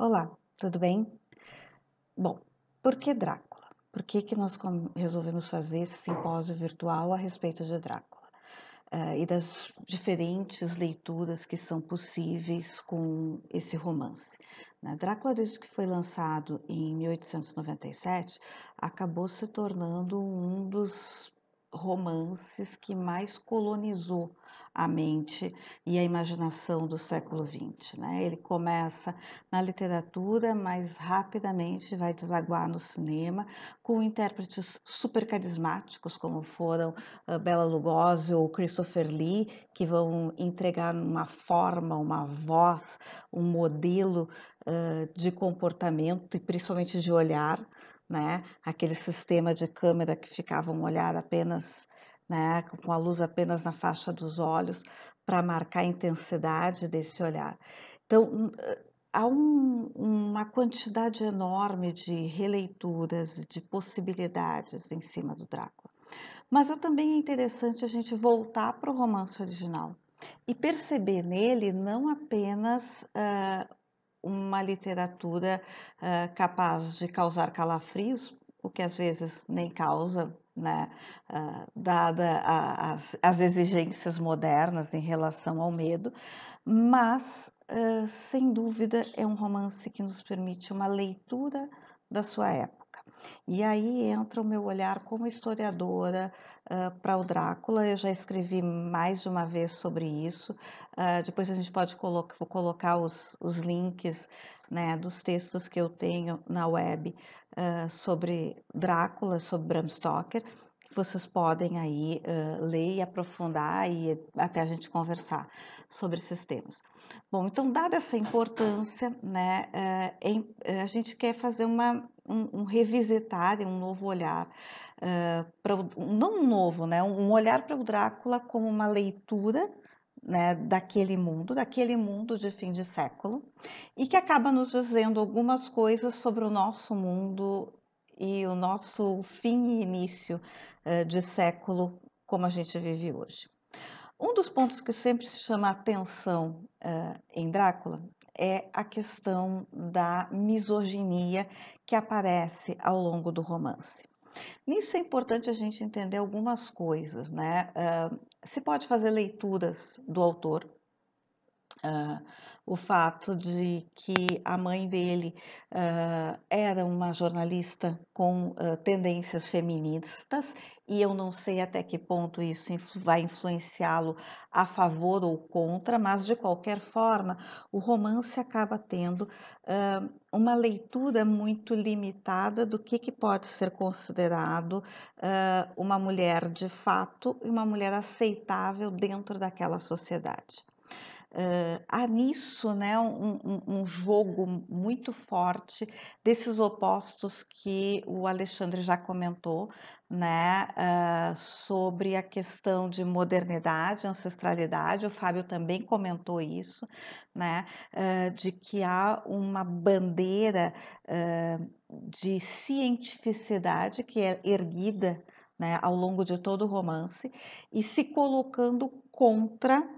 Olá, tudo bem? Bom, por que Drácula? Por que, que nós resolvemos fazer esse simpósio virtual a respeito de Drácula uh, e das diferentes leituras que são possíveis com esse romance? Drácula, desde que foi lançado em 1897, acabou se tornando um dos romances que mais colonizou a mente e a imaginação do século XX. Né? Ele começa na literatura, mas rapidamente vai desaguar no cinema, com intérpretes super carismáticos, como foram Bela Lugosi ou Christopher Lee, que vão entregar uma forma, uma voz, um modelo uh, de comportamento e principalmente de olhar. Né? Aquele sistema de câmera que ficava um olhar apenas né, com a luz apenas na faixa dos olhos, para marcar a intensidade desse olhar. Então, hum, há um, uma quantidade enorme de releituras, de possibilidades em cima do Drácula. Mas é também interessante a gente voltar para o romance original e perceber nele não apenas uh, uma literatura uh, capaz de causar calafrios, o que às vezes nem causa né, uh, dada a, as, as, exigências modernas em relação ao medo, mas uh, sem dúvida é um romance que nos permite uma leitura da sua época. E aí entra o meu olhar como historiadora uh, para o Drácula. Eu já escrevi mais de uma vez sobre isso. Uh, depois a gente pode colo colocar os, os links né, dos textos que eu tenho na web uh, sobre Drácula, sobre Bram Stoker. vocês podem aí ler e aprofundar e até a gente conversar sobre esses temas. Bom, então, dada essa importância, né, em, a gente quer fazer uma um, um revisitar e um novo olhar. Uh, pra, não um novo, né? Um olhar para o Drácula como uma leitura né, daquele mundo, daquele mundo de fim de século, e que acaba nos dizendo algumas coisas sobre o nosso mundo e o nosso fim e início uh, de século como a gente vive hoje. Um dos pontos que sempre se chama atenção uh, em Drácula é a questão da misoginia que aparece ao longo do romance. Nisso é importante a gente entender algumas coisas, né? Uh, se pode fazer leituras do autor. Uh, o fato de que a mãe dele uh, era uma jornalista com uh, tendências feministas, e eu não sei até que ponto isso vai influenciá-lo a favor ou contra, mas de qualquer forma, o romance acaba tendo uh, uma leitura muito limitada do que, que pode ser considerado uma mulher de fato e uma mulher aceitável dentro daquela sociedade. Uh, há nisso né, um, um, um, jogo muito forte desses opostos que o Alexandre já comentou né, uh, sobre a questão de modernidade, ancestralidade, o Fábio também comentou isso, né, uh, de que há uma bandeira de cientificidade que é erguida né, ao longo de todo o romance e se colocando contra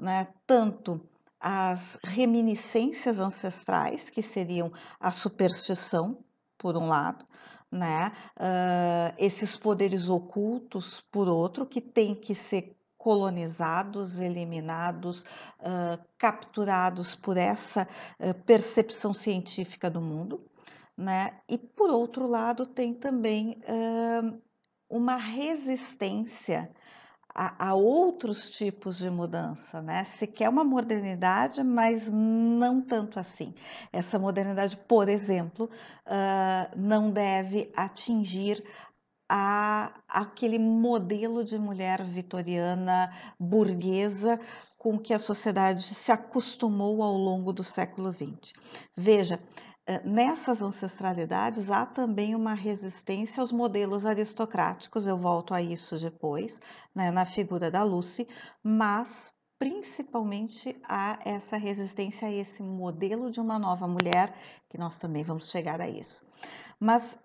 né, tanto as reminiscências ancestrais, que seriam a superstição, por um lado, né, uh, esses poderes ocultos, por outro, que têm que ser colonizados, eliminados, uh, capturados por essa uh, percepção científica do mundo. Né? E por outro lado, tem também uma resistência a, a outros tipos de mudança, né? Se quer uma modernidade, mas não tanto assim. Essa modernidade, por exemplo, uh, não deve atingir a, aquele modelo de mulher vitoriana burguesa com que a sociedade se acostumou ao longo do século XX. Veja, é, nessas ancestralidades há também uma resistência aos modelos aristocráticos, eu volto a isso depois, né, na figura da Lucy, mas principalmente há essa resistência a esse modelo de uma nova mulher, que nós também vamos chegar a isso. Mas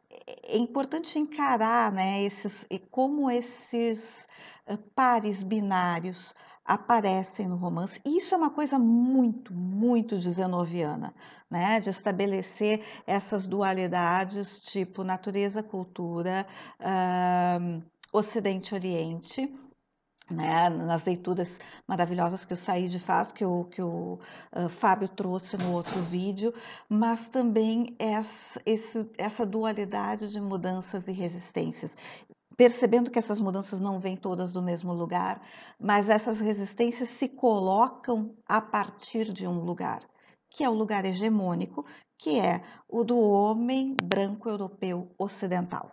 é importante encarar né, esses, como esses eh, pares binários aparecem no romance. E isso é uma coisa muito, muito dezenoviana, né? de estabelecer essas dualidades tipo natureza, cultura, uh, ah, ocidente-oriente. Né, nas leituras maravilhosas que o Said faz, que o, que o uh, Fábio trouxe no outro vídeo, mas também essa, esse, essa dualidade de mudanças e resistências percebendo que essas mudanças não vêm todas do mesmo lugar, mas essas resistências se colocam a partir de um lugar, que é o lugar hegemônico, que é o do homem branco europeu ocidental.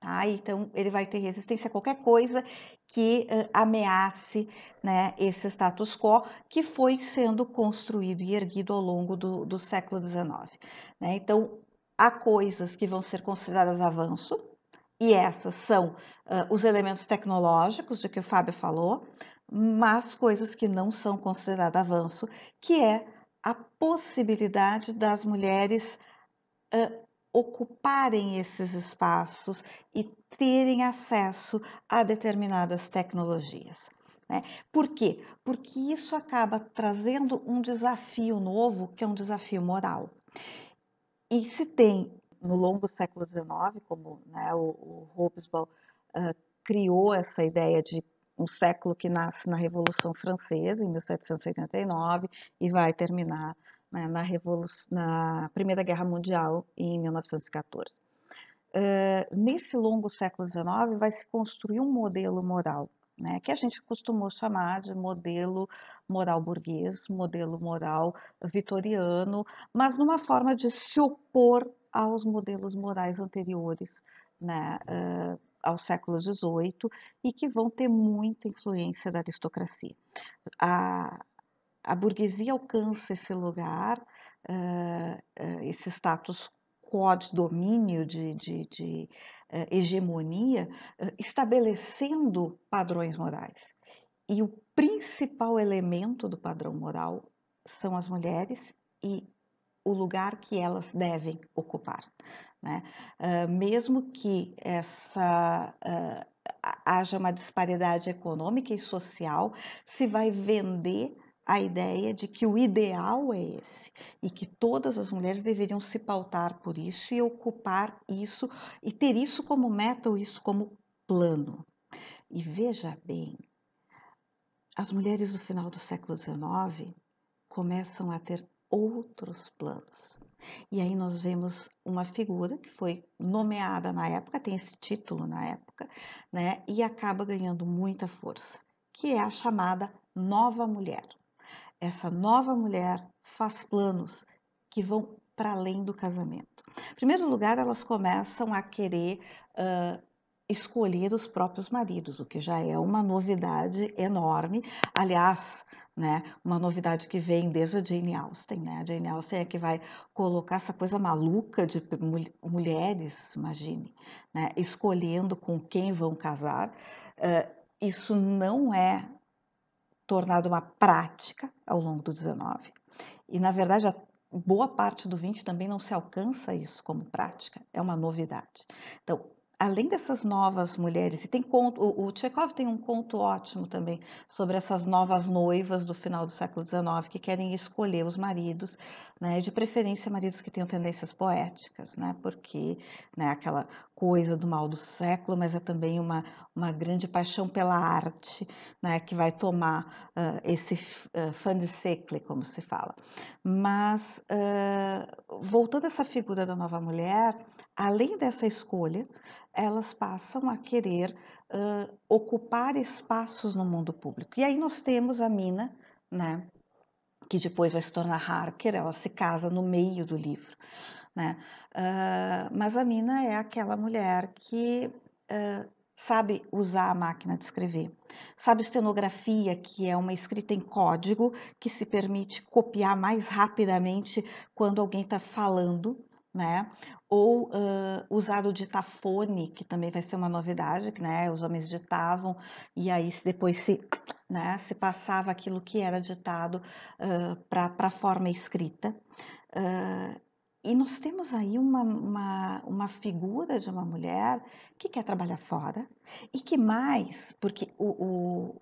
Tá? Então, ele vai ter resistência a qualquer coisa que uh, ameace né, esse status quo que foi sendo construído e erguido ao longo do, do século XIX. Né? Então, há coisas que vão ser consideradas avanço, e essas são uh, os elementos tecnológicos de que o Fábio falou, mas coisas que não são consideradas avanço, que é a possibilidade das mulheres uh, ocuparem esses espaços e terem acesso a determinadas tecnologias. Né? Por quê? Porque isso acaba trazendo um desafio novo, que é um desafio moral. E se tem no longo século XIX, como né, o, o Robespierre uh, ah, criou essa ideia de um século que nasce na Revolução Francesa, em 1789, e vai terminar né, na, na, Primeira Guerra Mundial, em 1914. Uh, ah, nesse longo século XIX, vai se construir um modelo moral, né, que a gente costumou chamar de modelo moral burguês, modelo moral vitoriano, mas numa forma de se opor aos modelos morais anteriores né, uh, ao século XVIII e que vão ter muita influência da aristocracia. A, a burguesia alcança esse lugar, uh, esse status quo de domínio, de, de, de uh, hegemonia, estabelecendo padrões morais. E o principal elemento do padrão moral são as mulheres e o lugar que elas devem ocupar. Né? Uh, mesmo que essa uh, haja uma disparidade econômica e social, se vai vender a ideia de que o ideal é esse e que todas as mulheres deveriam se pautar por isso e ocupar isso e ter isso como meta ou isso como plano. E veja bem, as mulheres do final do século XIX começam a ter outros planos. E aí nós vemos uma figura que foi nomeada na época, tem esse título na época, né? E acaba ganhando muita força, que é a chamada nova mulher. Essa nova mulher faz planos que vão para além do casamento. Em primeiro lugar, elas começam a querer uh, escolher os próprios maridos, o que já é uma novidade enorme. Aliás, né, uma novidade que vem desde a Jane Austen, né? A Jane Austen é que vai colocar essa coisa maluca de mulheres, imagine, né, escolhendo com quem vão casar. Uh, isso não é tornado uma prática ao longo do 19. E na verdade a boa parte do 20 também não se alcança isso como prática, é uma novidade. Então, além dessas novas mulheres, e tem conto, o, o Tchekov tem um conto ótimo também sobre essas novas noivas do final do século XIX que querem escolher os maridos, né, de preferência maridos que tenham tendências poéticas, né, porque né, aquela coisa do mal do século, mas é também uma, uma grande paixão pela arte, né, que vai tomar uh, esse uh, fã de século, como se fala. Mas, uh, voltando a essa figura da nova mulher, além dessa escolha, elas passam a querer uh, ocupar espaços no mundo público. E aí nós temos a Mina, né, que depois vai se tornar Harker, ela se casa no meio do livro né? Uh, mas a mina é aquela mulher que uh, sabe usar a máquina de escrever, sabe estenografia, que é uma escrita em código que se permite copiar mais rapidamente quando alguém está falando, né? Ou uh, usar o ditafone, que também vai ser uma novidade, né? Os homens ditavam e aí depois se, né? se passava aquilo que era ditado uh, para a forma escrita. Uh, e nós temos aí uma, uma, uma, figura de uma mulher que quer trabalhar fora e que mais, porque o,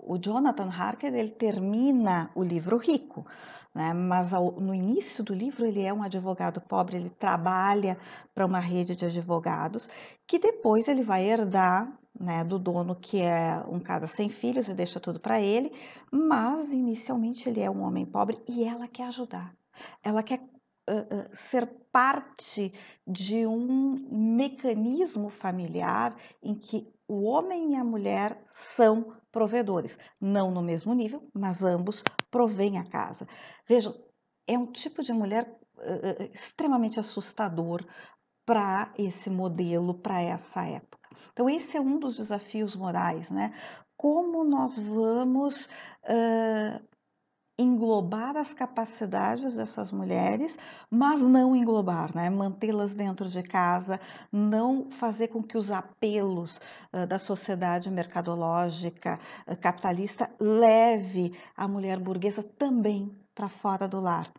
o, o Jonathan Harker ele termina o livro rico, né? mas ao, no início do livro ele é um advogado pobre, ele trabalha para uma rede de advogados que depois ele vai herdar né, do dono que é um cara sem filhos e deixa tudo para ele, mas inicialmente ele é um homem pobre e ela quer ajudar. Ela quer eh, eh, ser parte de um mecanismo familiar em que o homem e a mulher são provedores, não no mesmo nível, mas ambos provêm a casa. Vejam, é um tipo de mulher uh, extremamente assustador para esse modelo, para essa época. Então, esse é um dos desafios morais, né? Como nós vamos uh, englobar as capacidades dessas mulheres, mas não englobar, né? mantê-las dentro de casa, não fazer com que os apelos uh, da sociedade mercadológica uh, capitalista leve a mulher burguesa também para fora do lar.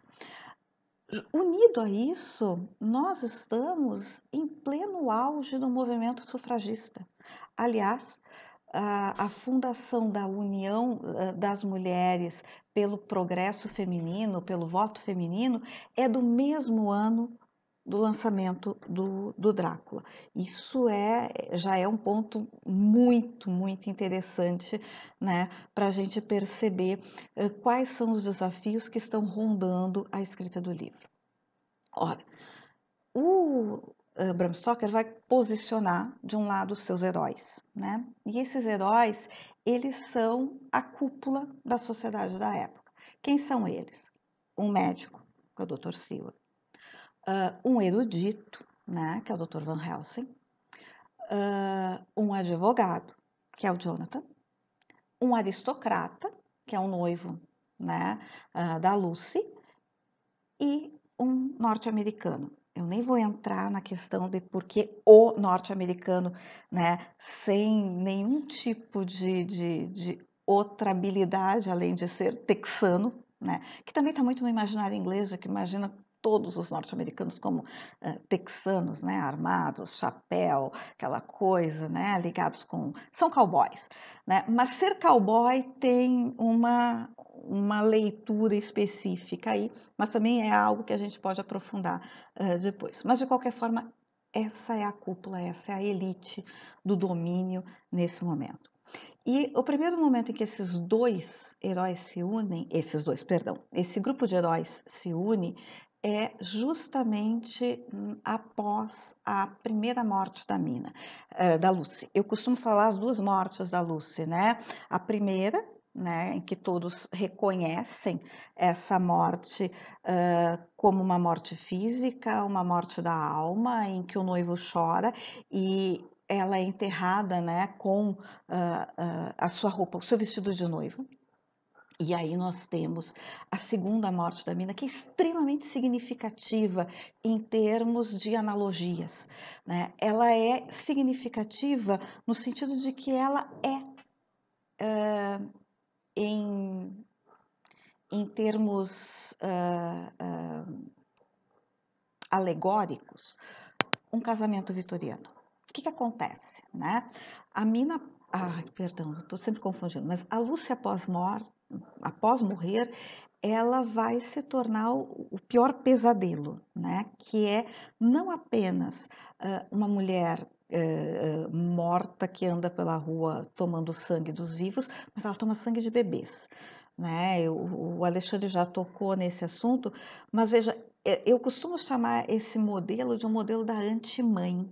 Unido a isso, nós estamos em pleno auge do movimento sufragista. Aliás, a, fundação da União eh, das Mulheres pelo Progresso Feminino, pelo voto feminino, é do mesmo ano do lançamento do, do, Drácula. Isso é já é um ponto muito, muito interessante né, para a gente perceber eh, quais são os desafios que estão rondando a escrita do livro. Ora, o, ah, Bram Stoker vai posicionar de um lado os seus heróis, né? E esses heróis, eles são a cúpula da sociedade da época. Quem são eles? Um médico, que é o Dr. Silva, uh, um erudito, né, que é o Dr. Van Helsing, uh, um advogado, que é o Jonathan, um aristocrata, que é o noivo, né, ah, da Lucy, e um norte-americano, eu nem vou entrar na questão de por que o norte-americano, né, sem nenhum tipo de, de, de outra habilidade além de ser texano, né, que também está muito no imaginário inglês, que imagina todos os norte-americanos como eh, texanos, né, armados, chapéu, aquela coisa, né, ligados com são cowboys, né? Mas ser cowboy tem uma uma leitura específica aí, mas também é algo que a gente pode aprofundar uh, depois. Mas de qualquer forma, essa é a cúpula, essa é a elite do domínio nesse momento. E o primeiro momento em que esses dois heróis se unem, esses dois, perdão, esse grupo de heróis se une é justamente hum, após a primeira morte da mina, eh, da Lucy. Eu costumo falar as duas mortes da Lucy, né? A primeira, né, em que todos reconhecem essa morte uh, como uma morte física, uma morte da alma, em que o noivo chora e ela é enterrada né, com uh, uh, a sua roupa, o seu vestido de noivo. E aí nós temos a segunda morte da mina, que é extremamente significativa em termos de analogias. Né? Ela é significativa no sentido de que ela é em, em termos uh, uh, alegóricos, um casamento vitoriano. O que, que acontece? Né? A mina. ah perdão, estou sempre confundindo, mas a Lúcia após, mor após morrer, ela vai se tornar o pior pesadelo, né? Que é não apenas uh, uma mulher é, morta que anda pela rua tomando sangue dos vivos, mas ela toma sangue de bebês. Né? O, o Alexandre já tocou nesse assunto, mas veja, é, eu costumo chamar esse modelo de um modelo da anti-mãe.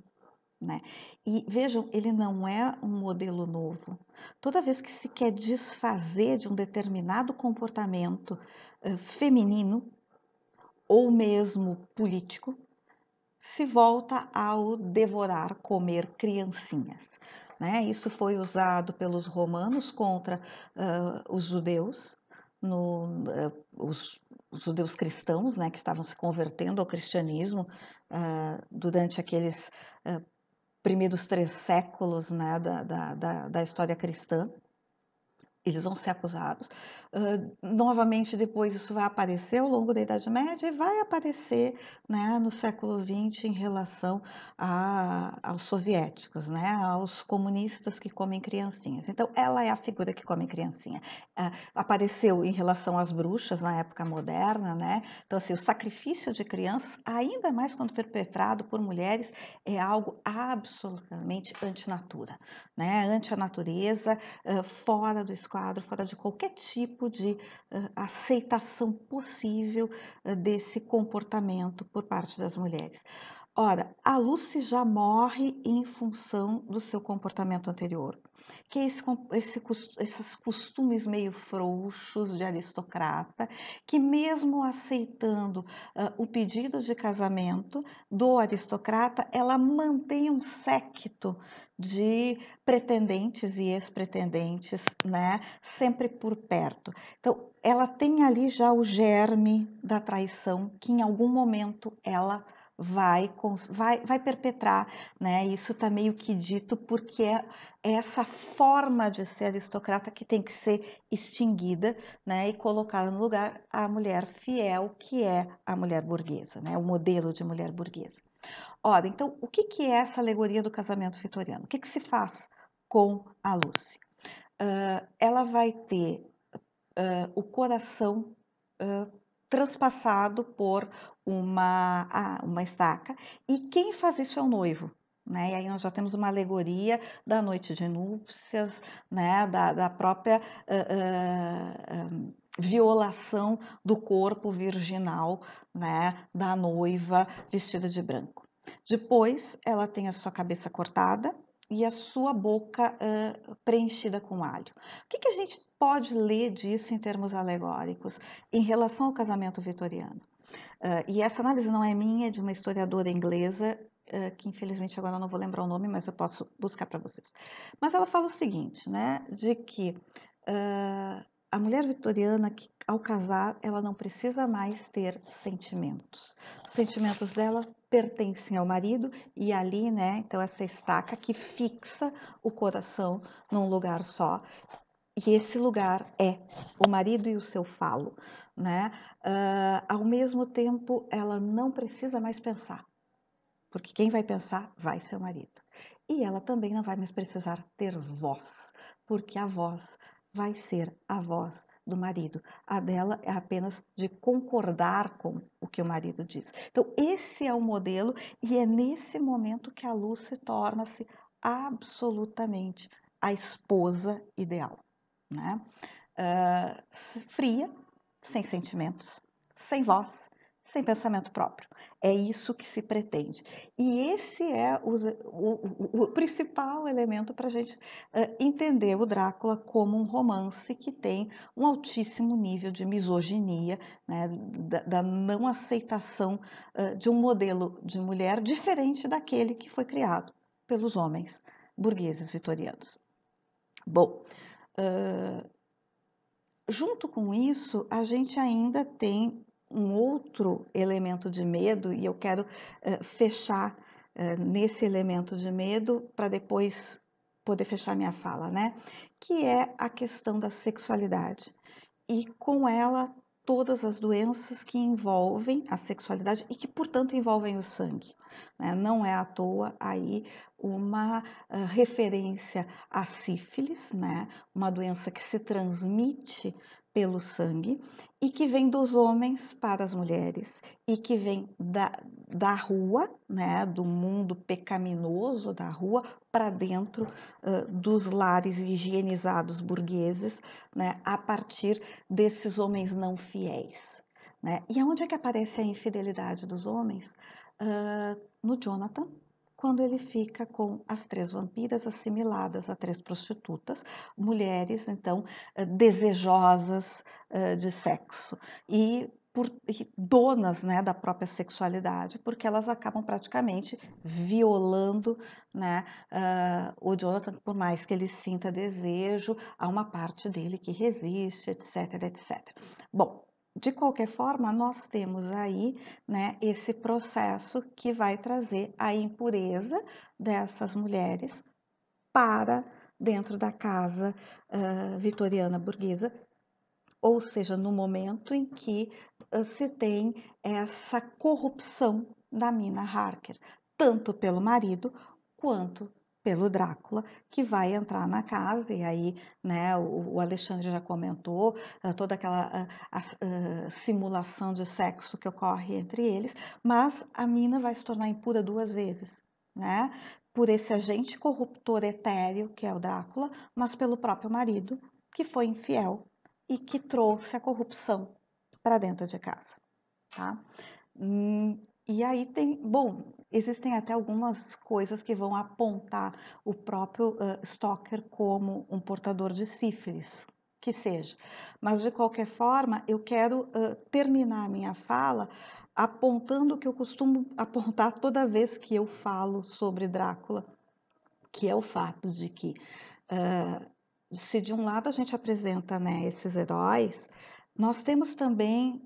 Né? E vejam, ele não é um modelo novo. Toda vez que se quer desfazer de um determinado comportamento eh, feminino ou mesmo político, se volta ao devorar, comer criancinhas. Né? Isso foi usado pelos romanos contra uh, os judeus, no, uh, os, os, judeus cristãos, né, que estavam se convertendo ao cristianismo uh, durante aqueles primeiros três séculos né, da, da, da, da história cristã eles vão ser acusados. Uh, novamente, depois isso vai aparecer ao longo da Idade Média e vai aparecer né, no século XX em relação a, aos soviéticos, né, aos comunistas que comem criancinhas. Então, ela é a figura que come criancinha. Uh, apareceu em relação às bruxas na época moderna. Né? Então, assim, o sacrifício de crianças, ainda mais quando perpetrado por mulheres, é algo absolutamente antinatura, né? anti a natureza, uh, fora do escopo quadro, fora de qualquer tipo de uh, aceitação possível uh, desse comportamento por parte das mulheres. Ora, a Lucy já morre em função do seu comportamento anterior, que é esse, esse, esses costumes meio frouxos de aristocrata, que mesmo aceitando uh, o pedido de casamento do aristocrata, ela mantém um séquito de pretendentes e ex-pretendentes, né, sempre por perto. Então, ela tem ali já o germe da traição que em algum momento ela vai, vai, vai perpetrar, né? Isso está meio que dito porque é essa forma de ser aristocrata que tem que ser extinguida, né? E colocada no lugar a mulher fiel, que é a mulher burguesa, né? O modelo de mulher burguesa. Ora, então, o que, que é essa alegoria do casamento vitoriano? O que, que se faz com a Lucy? Uh, ela vai ter uh, o coração uh, transpassado por uma, uma estaca, e quem faz isso é o noivo. Né? E aí nós já temos uma alegoria da noite de núpcias, né? da, da própria uh, uh, um, violação do corpo virginal né? da noiva vestida de branco. Depois ela tem a sua cabeça cortada, e a sua boca uh, preenchida com alho. O que, que a gente pode ler disso em termos alegóricos em relação ao casamento vitoriano? Uh, e essa análise não é minha, é de uma historiadora inglesa, uh, que infelizmente agora não vou lembrar o nome, mas eu posso buscar para vocês. Mas ela fala o seguinte, né, de que a mulher vitoriana que ao casar, ela não precisa mais ter sentimentos. Os sentimentos dela pertencem ao marido e ali, né, então essa estaca que fixa o coração num lugar só. E esse lugar é o marido e o seu falo, né? Uh, ao mesmo tempo, ela não precisa mais pensar, porque quem vai pensar vai ser o marido. E ela também não vai mais precisar ter voz, porque a voz vai ser a voz do marido. A dela é apenas de concordar com o que o marido diz. Então, esse é o modelo e é nesse momento que a Lúcia torna-se absolutamente a esposa ideal. Né? Uh, fria, sem sentimentos, sem voz, sem pensamento próprio. É isso que se pretende. E esse é o, o, o principal elemento para a gente uh, entender o Drácula como um romance que tem um altíssimo nível de misoginia, né, da, da, não aceitação uh, de um modelo de mulher diferente daquele que foi criado pelos homens burgueses vitorianos. Bom, uh, junto com isso, a gente ainda tem um outro elemento de medo e eu quero uh, fechar uh, nesse elemento de medo para depois poder fechar minha fala, né? Que é a questão da sexualidade e com ela todas as doenças que envolvem a sexualidade e que, portanto, envolvem o sangue. Né? Não é à toa aí uma uh, referência à sífilis, né? uma doença que se transmite pelo sangue e que vem dos homens para as mulheres e que vem da, da rua, né, do mundo pecaminoso da rua para dentro uh, dos lares higienizados burgueses, né, a partir desses homens não fiéis. Né? E aonde é que aparece a infidelidade dos homens? Uh, no Jonathan, quando ele fica com as três vampiras assimiladas a três prostitutas, mulheres, então, eh, desejosas eh, de sexo. E por, donas né, da própria sexualidade, porque elas acabam praticamente violando né, uh, o Jonathan, por mais que ele sinta desejo, há uma parte dele que resiste, etc, etc. Bom, de qualquer forma, nós temos aí né, esse processo que vai trazer a impureza dessas mulheres para dentro da casa uh, vitoriana burguesa, ou seja, no momento em que uh, se tem essa corrupção da Mina Harker, tanto pelo marido quanto pelo Drácula, que vai entrar na casa, e aí né, o, Alexandre já comentou eh, toda aquela eh, a, a, a eh, simulação de sexo que ocorre entre eles, mas a mina vai se tornar impura duas vezes. Né? Por esse agente corruptor etéreo, que é o Drácula, mas pelo próprio marido, que foi infiel e que trouxe a corrupção para dentro de casa. Tá? Hum, e aí tem, bom, existem até algumas coisas que vão apontar o próprio uh, stalker como um portador de sífilis, que seja. Mas de qualquer forma, eu quero uh, terminar a minha fala apontando o que eu costumo apontar toda vez que eu falo sobre Drácula, que é o fato de que uh, se de um lado a gente apresenta né, esses heróis, nós temos também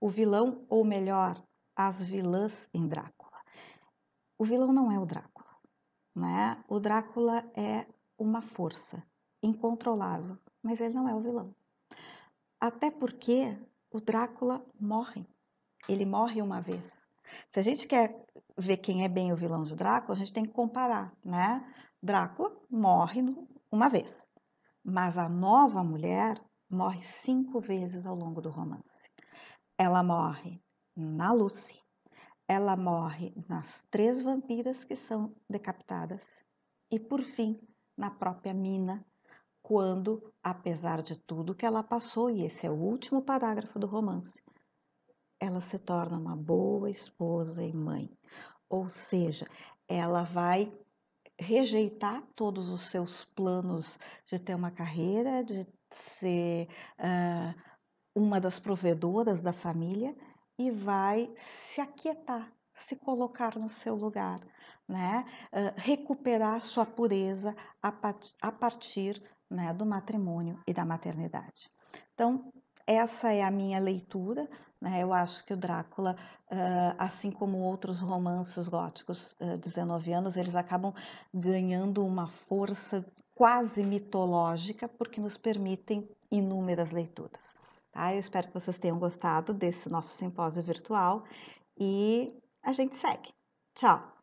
o vilão, ou melhor, as vilãs em Drácula. O vilão não é o Drácula, né? O Drácula é uma força incontrolável, mas ele não é o vilão. Até porque o Drácula morre. Ele morre uma vez. Se a gente quer ver quem é bem o vilão de Drácula, a gente tem que comparar, né? Drácula morre uma vez, mas a nova mulher morre cinco vezes ao longo do romance. Ela morre na Lucy. Ela morre nas três vampiras que são decapitadas e, por fim, na própria Mina, quando, apesar de tudo que ela passou, e esse é o último parágrafo do romance, ela se torna uma boa esposa e mãe. Ou seja, ela vai rejeitar todos os seus planos de ter uma carreira, de ser uh, uma das provedoras da família e vai se aquietar, se colocar no seu lugar, né? recuperar sua pureza a, partir né, do matrimônio e da maternidade. Então, essa é a minha leitura. Né? Eu acho que o Drácula, assim como outros romances góticos uh, 19 anos, eles acabam ganhando uma força quase mitológica porque nos permitem inúmeras leituras. Tá? Eu espero que vocês tenham gostado desse nosso simpósio virtual e a gente segue. Tchau!